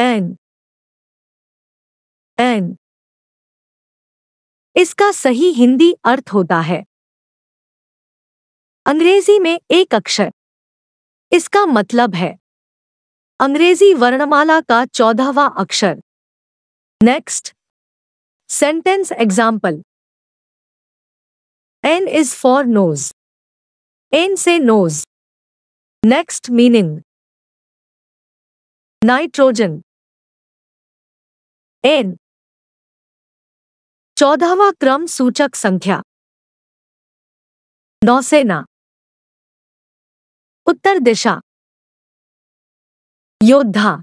N N इसका सही हिंदी अर्थ होता है अंग्रेजी में एक अक्षर इसका मतलब है अंग्रेजी वर्णमाला का चौदहवा अक्षर next sentence example N is for nose N से nose next meaning nitrogen N चौदहवा क्रम सूचक संख्या नौसेना उत्तर दिशा योद्धा